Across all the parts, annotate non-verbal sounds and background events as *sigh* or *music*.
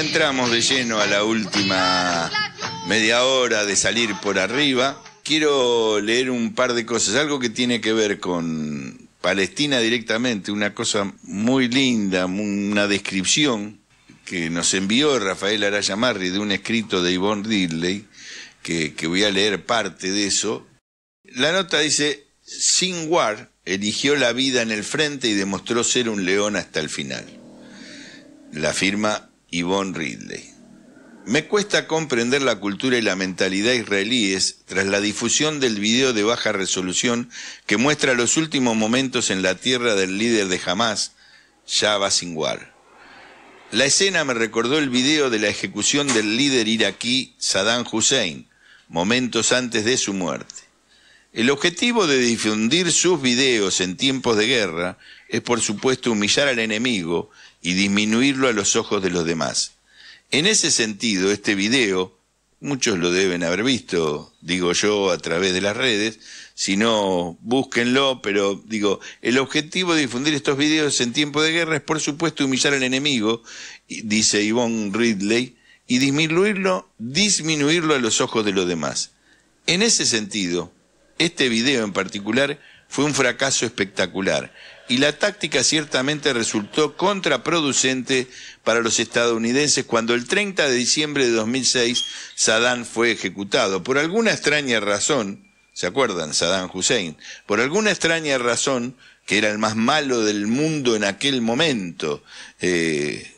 entramos de lleno a la última media hora de salir por arriba, quiero leer un par de cosas. Algo que tiene que ver con Palestina directamente, una cosa muy linda, una descripción que nos envió Rafael Araya Marri de un escrito de Yvonne Dilley, que, voy a leer parte de eso. La nota dice, Sin war, eligió la vida en el frente y demostró ser un león hasta el final. La firma Yvonne Ridley. Me cuesta comprender la cultura y la mentalidad israelíes tras la difusión del video de baja resolución que muestra los últimos momentos en la tierra del líder de Hamas, Yahya Sinwar. La escena me recordó el video de la ejecución del líder iraquí Saddam Hussein, momentos antes de su muerte. El objetivo de difundir sus videos en tiempos de guerra es por supuesto humillar al enemigo y disminuirlo a los ojos de los demás. En ese sentido, este video, muchos lo deben haber visto, digo yo, a través de las redes, si no, búsquenlo, pero digo, el objetivo de difundir estos videos en tiempo de guerra es por supuesto humillar al enemigo, dice Yvonne Ridley, y disminuirlo, disminuirlo a los ojos de los demás. En ese sentido, este video en particular fue un fracaso espectacular y la táctica ciertamente resultó contraproducente para los estadounidenses cuando el 30 de diciembre de 2006 Saddam fue ejecutado. Por alguna extraña razón, ¿se acuerdan? Saddam Hussein, por alguna extraña razón, que era el más malo del mundo en aquel momento, eh,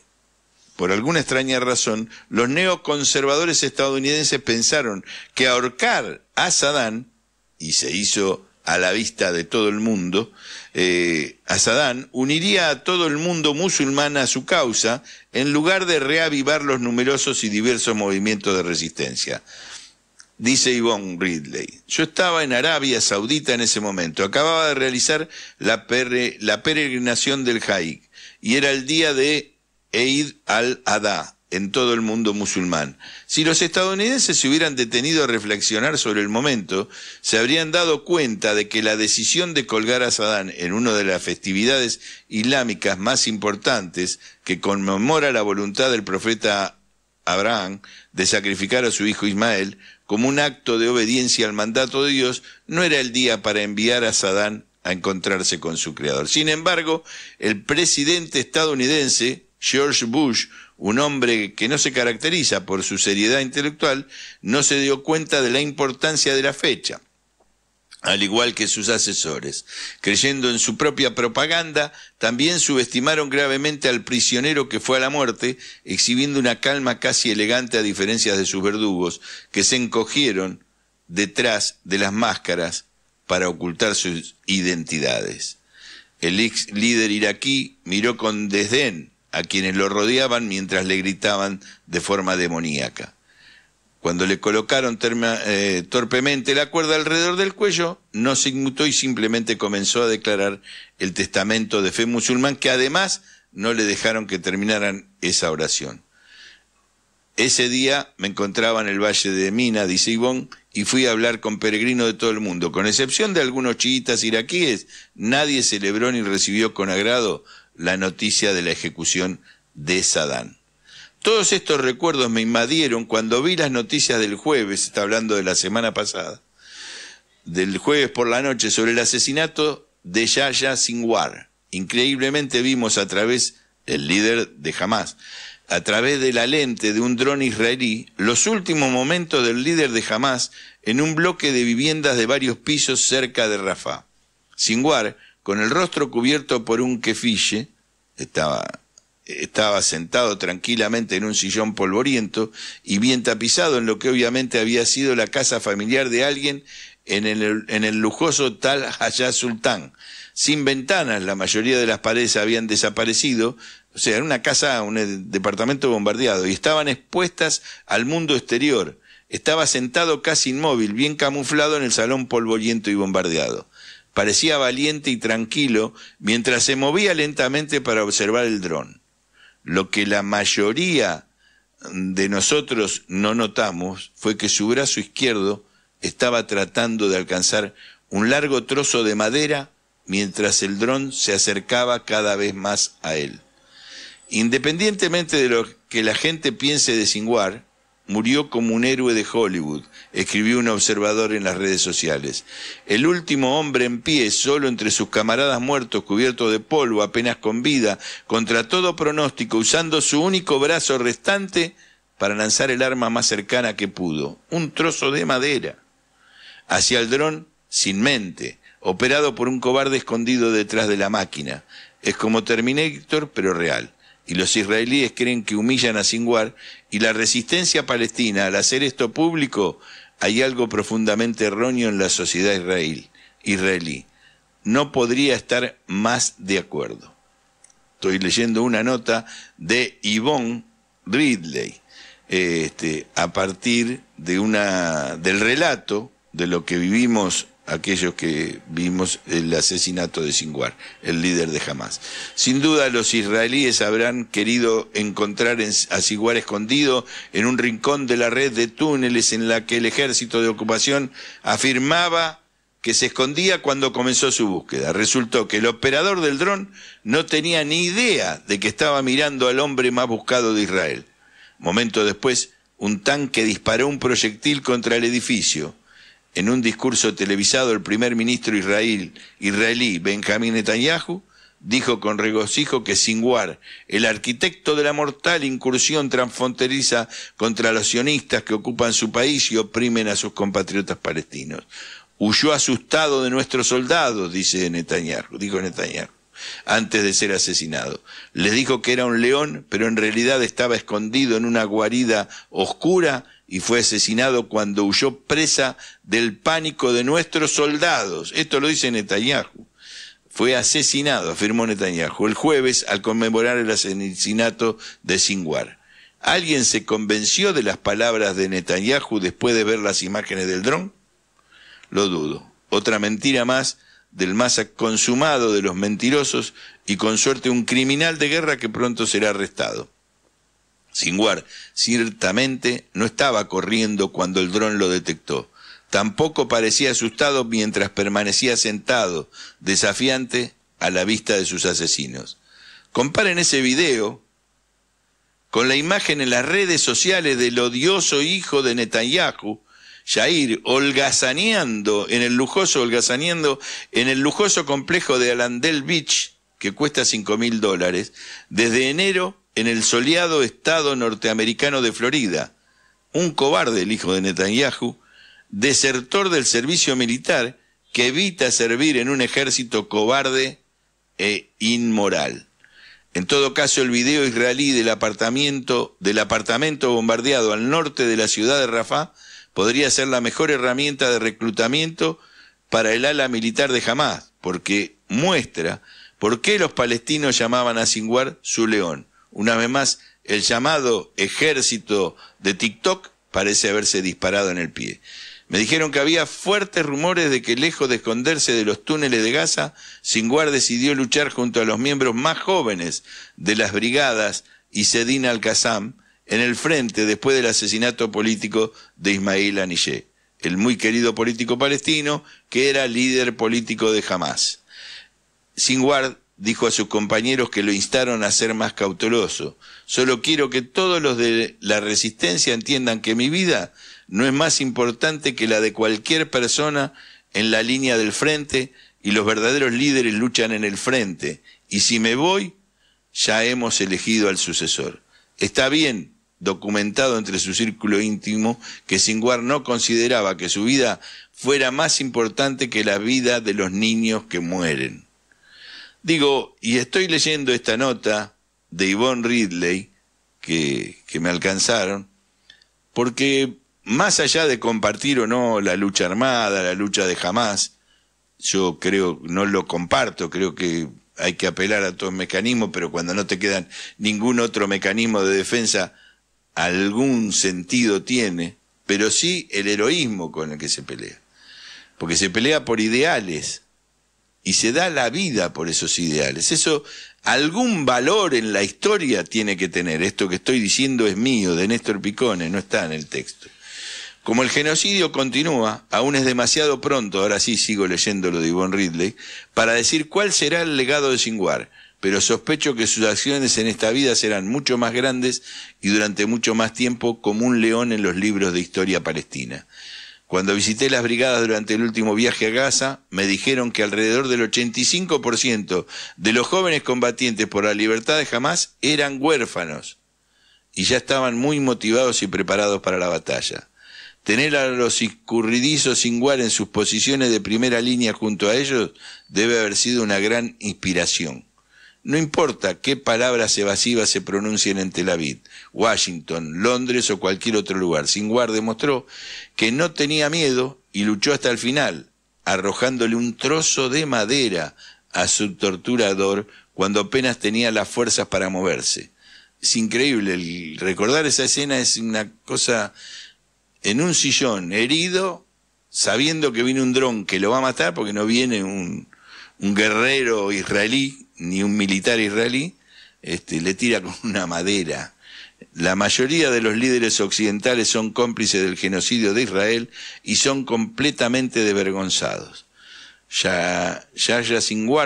por alguna extraña razón, los neoconservadores estadounidenses pensaron que ahorcar a Saddam, y se hizo a la vista de todo el mundo, eh, a Saddam, uniría a todo el mundo musulmán a su causa en lugar de reavivar los numerosos y diversos movimientos de resistencia. Dice Yvonne Ridley, yo estaba en Arabia Saudita en ese momento, acababa de realizar la, la peregrinación del Haik y era el día de Eid al-Adha, en todo el mundo musulmán. Si los estadounidenses se hubieran detenido a reflexionar sobre el momento, se habrían dado cuenta de que la decisión de colgar a Saddam en una de las festividades islámicas más importantes, que conmemora la voluntad del profeta Abraham de sacrificar a su hijo Ismael, como un acto de obediencia al mandato de Dios, no era el día para enviar a Saddam a encontrarse con su creador. Sin embargo, el presidente estadounidense, George Bush, un hombre que no se caracteriza por su seriedad intelectual, no se dio cuenta de la importancia de la fecha, al igual que sus asesores. Creyendo en su propia propaganda, también subestimaron gravemente al prisionero que fue a la muerte, exhibiendo una calma casi elegante a diferencia de sus verdugos, que se encogieron detrás de las máscaras para ocultar sus identidades. El ex líder iraquí miró con desdén a quienes lo rodeaban mientras le gritaban de forma demoníaca. Cuando le colocaron eh, torpemente la cuerda alrededor del cuello, no se inmutó y simplemente comenzó a declarar el testamento de fe musulmán que además no le dejaron que terminaran esa oración. Ese día me encontraba en el valle de Mina, dice Ibón, y fui a hablar con peregrinos de todo el mundo. Con excepción de algunos chiitas iraquíes, nadie celebró ni recibió con agrado la noticia de la ejecución de Sadán. Todos estos recuerdos me invadieron cuando vi las noticias del jueves, está hablando de la semana pasada, del jueves por la noche sobre el asesinato de Yahya Sinwar. Increíblemente vimos a través, del líder de Hamas, a través de la lente de un dron israelí, los últimos momentos del líder de Hamas en un bloque de viviendas de varios pisos cerca de Rafah. Sinwar con el rostro cubierto por un quefiche, estaba, sentado tranquilamente en un sillón polvoriento y bien tapizado en lo que obviamente había sido la casa familiar de alguien en el, lujoso tal Hayá Sultán. Sin ventanas, la mayoría de las paredes habían desaparecido, o sea, era una casa, un eh, departamento bombardeado, y estaban expuestas al mundo exterior. Estaba sentado casi inmóvil, bien camuflado en el salón polvoriento y bombardeado. Parecía valiente y tranquilo mientras se movía lentamente para observar el dron. Lo que la mayoría de nosotros no notamos fue que su brazo izquierdo estaba tratando de alcanzar un largo trozo de madera mientras el dron se acercaba cada vez más a él. Independientemente de lo que la gente piense de Singuar, Murió como un héroe de Hollywood, escribió un observador en las redes sociales. El último hombre en pie, solo entre sus camaradas muertos, cubierto de polvo, apenas con vida, contra todo pronóstico, usando su único brazo restante para lanzar el arma más cercana que pudo, un trozo de madera, hacia el dron sin mente, operado por un cobarde escondido detrás de la máquina. Es como Terminator, pero real y los israelíes creen que humillan a Sinwar y la resistencia palestina al hacer esto público, hay algo profundamente erróneo en la sociedad israelí. No podría estar más de acuerdo. Estoy leyendo una nota de Yvonne Ridley, eh, este, a partir de una, del relato de lo que vivimos aquellos que vimos el asesinato de Singuar, el líder de Hamas. Sin duda los israelíes habrán querido encontrar a Singuar escondido en un rincón de la red de túneles en la que el ejército de ocupación afirmaba que se escondía cuando comenzó su búsqueda. Resultó que el operador del dron no tenía ni idea de que estaba mirando al hombre más buscado de Israel. Momento después, un tanque disparó un proyectil contra el edificio en un discurso televisado, el primer ministro israelí Benjamín Netanyahu dijo con regocijo que Singuar, el arquitecto de la mortal incursión transfronteriza contra los sionistas que ocupan su país y oprimen a sus compatriotas palestinos. Huyó asustado de nuestros soldados, dice Netanyahu, dijo Netanyahu antes de ser asesinado. Les dijo que era un león, pero en realidad estaba escondido en una guarida oscura y fue asesinado cuando huyó presa del pánico de nuestros soldados. Esto lo dice Netanyahu. Fue asesinado, afirmó Netanyahu, el jueves al conmemorar el asesinato de Singuar... ¿Alguien se convenció de las palabras de Netanyahu después de ver las imágenes del dron? Lo dudo. Otra mentira más del más consumado de los mentirosos y con suerte un criminal de guerra que pronto será arrestado. Singuar ciertamente no estaba corriendo cuando el dron lo detectó. Tampoco parecía asustado mientras permanecía sentado, desafiante, a la vista de sus asesinos. Comparen ese video con la imagen en las redes sociales del odioso hijo de Netanyahu, Yair, holgazaneando en el lujoso, holgazaneando en el lujoso complejo de Alandel Beach, que cuesta cinco mil dólares, desde enero en el soleado estado norteamericano de Florida. Un cobarde, el hijo de Netanyahu, desertor del servicio militar, que evita servir en un ejército cobarde e inmoral. En todo caso, el video israelí del apartamento, del apartamento bombardeado al norte de la ciudad de Rafah podría ser la mejor herramienta de reclutamiento para el ala militar de Hamas, porque muestra por qué los palestinos llamaban a SIngwar su león. Una vez más, el llamado ejército de TikTok parece haberse disparado en el pie. Me dijeron que había fuertes rumores de que lejos de esconderse de los túneles de Gaza, Singwar decidió luchar junto a los miembros más jóvenes de las brigadas y Sedin al-Qassam, en el frente después del asesinato político de Ismail Anillé, el muy querido político palestino que era líder político de Hamas. Singuard dijo a sus compañeros que lo instaron a ser más cauteloso. Solo quiero que todos los de la resistencia entiendan que mi vida no es más importante que la de cualquier persona en la línea del frente y los verdaderos líderes luchan en el frente. Y si me voy, ya hemos elegido al sucesor. Está bien documentado entre su círculo íntimo que Singuar no consideraba que su vida fuera más importante que la vida de los niños que mueren. Digo, y estoy leyendo esta nota de Yvonne Ridley que, que me alcanzaron, porque más allá de compartir o no la lucha armada, la lucha de jamás, yo creo, no lo comparto, creo que hay que apelar a todos los mecanismos, pero cuando no te quedan ningún otro mecanismo de defensa algún sentido tiene, pero sí el heroísmo con el que se pelea. Porque se pelea por ideales y se da la vida por esos ideales. Eso, algún valor en la historia tiene que tener. Esto que estoy diciendo es mío, de Néstor Picone, no está en el texto. Como el genocidio continúa, aún es demasiado pronto, ahora sí sigo leyendo lo de Ivonne Ridley, para decir cuál será el legado de Singuar pero sospecho que sus acciones en esta vida serán mucho más grandes y durante mucho más tiempo como un león en los libros de historia palestina. Cuando visité las brigadas durante el último viaje a Gaza, me dijeron que alrededor del 85% de los jóvenes combatientes por la libertad de Hamas eran huérfanos y ya estaban muy motivados y preparados para la batalla. Tener a los escurridizos sin en sus posiciones de primera línea junto a ellos debe haber sido una gran inspiración. No importa qué palabras evasivas se pronuncien en Tel Aviv, Washington, Londres o cualquier otro lugar, Singuar demostró que no tenía miedo y luchó hasta el final, arrojándole un trozo de madera a su torturador cuando apenas tenía las fuerzas para moverse. Es increíble, el recordar esa escena es una cosa en un sillón, herido, sabiendo que viene un dron que lo va a matar porque no viene un, un guerrero israelí, ni un militar israelí, este, le tira con *laughs* una madera. La mayoría de los líderes occidentales son cómplices del genocidio de Israel y son completamente desvergonzados. Ya, ya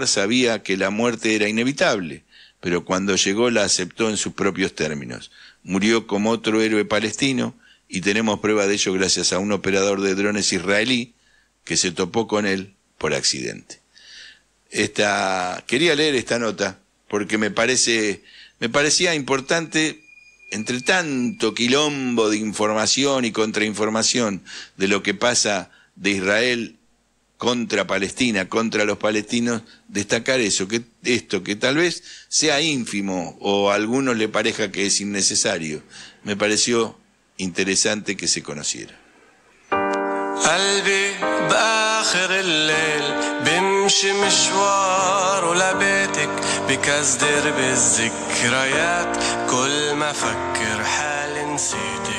sabía que la muerte era inevitable, pero cuando llegó la aceptó en sus propios términos. Murió como otro héroe palestino y tenemos prueba de ello gracias a un operador de drones israelí que se topó con él por accidente esta, quería leer esta nota porque me parece, me parecía importante entre tanto quilombo de información y contrainformación de lo que pasa de Israel contra Palestina, contra los palestinos, destacar eso, que esto que tal vez sea ínfimo o a algunos le parezca que es innecesario. Me pareció interesante que se conociera. بمشي مشوار ولبيتك درب بالذكريات كل ما فكر حالي نسيتك